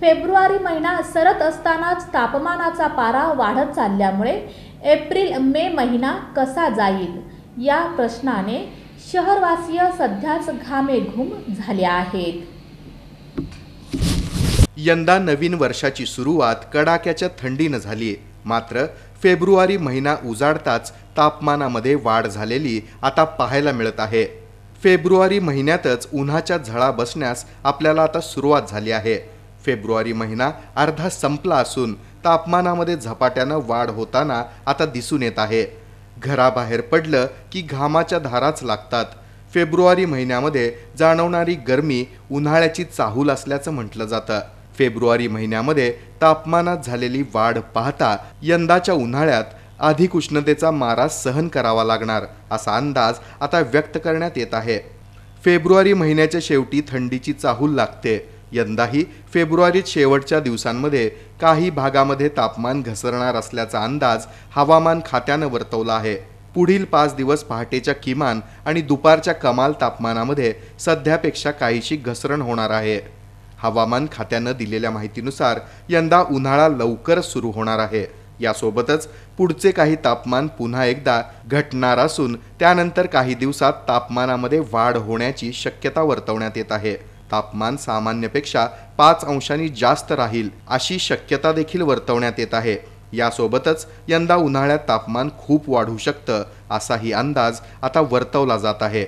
February महिना सरत असतानाच तापमानाचा पारा वाढत चालल्यामुळे एप्रिल मे महिना कसा जाईल या प्रश्नाने शहरवासीय सध्याच घामेघूम झाले आहेत यंदा नवीन वर्षाची सुरुवात कडाक्याच्या थंडीनं झाली मात्र फेब्रुवारी महिना उजाडताच तापमानामध्ये वाढ झालेली आता पाहायला मिळत आहे फेब्रुवारी महिन्यातच उन्हाच्या झळा बसण्यास आपल्याला आता सुरुवात झाली आहे फेब्रुवारी महिना अर्धा संपला असून तापमानामध्ये झपाट्यानं वाढ होताना आता दिसून येत आहे घराबाहेर पडलं की घामाच्या धाराच लागतात फेब्रुवारी महिन्यामध्ये जाणवणारी गरमी उन्हाळ्याची चाहूल असल्याचं म्हटलं जातं फेब्रुवारी महिन्यामध्ये तापमानात झालेली वाढ पाहता यंदाच्या उन्हाळ्यात अधिक उष्णतेचा मारा सहन करावा लागणार असा अंदाज आता व्यक्त करण्यात येत आहे फेब्रुवारी महिन्याच्या शेवटी थंडीची चाहूल लागते यंदाही फेब्रुवारीत शेवटच्या दिवसांमध्ये काही भागामध्ये तापमान घसरणार असल्याचा अंदाज हवामान खात्यानं वर्तवला आहे पुढील पाच दिवस पहाटेच्या किमान आणि दुपारच्या कमाल तापमानामध्ये सध्यापेक्षा काहीशी घसरण होणार आहे हवामान खात्यानं दिलेल्या माहितीनुसार यंदा उन्हाळा लवकर सुरू होणार आहे यासोबतच पुढचे काही तापमान पुन्हा एकदा घटणार असून त्यानंतर काही दिवसात तापमानामध्ये वाढ होण्याची शक्यता वर्तवण्यात येत आहे तापमान सामान्यपेक्षा पाच अंशांनी जास्त राहील अशी शक्यता देखील वर्तवण्यात येत आहे यासोबतच यंदा उन्हाळ्यात तापमान खूप वाढू शकतं असाही अंदाज आता वर्तवला जात आहे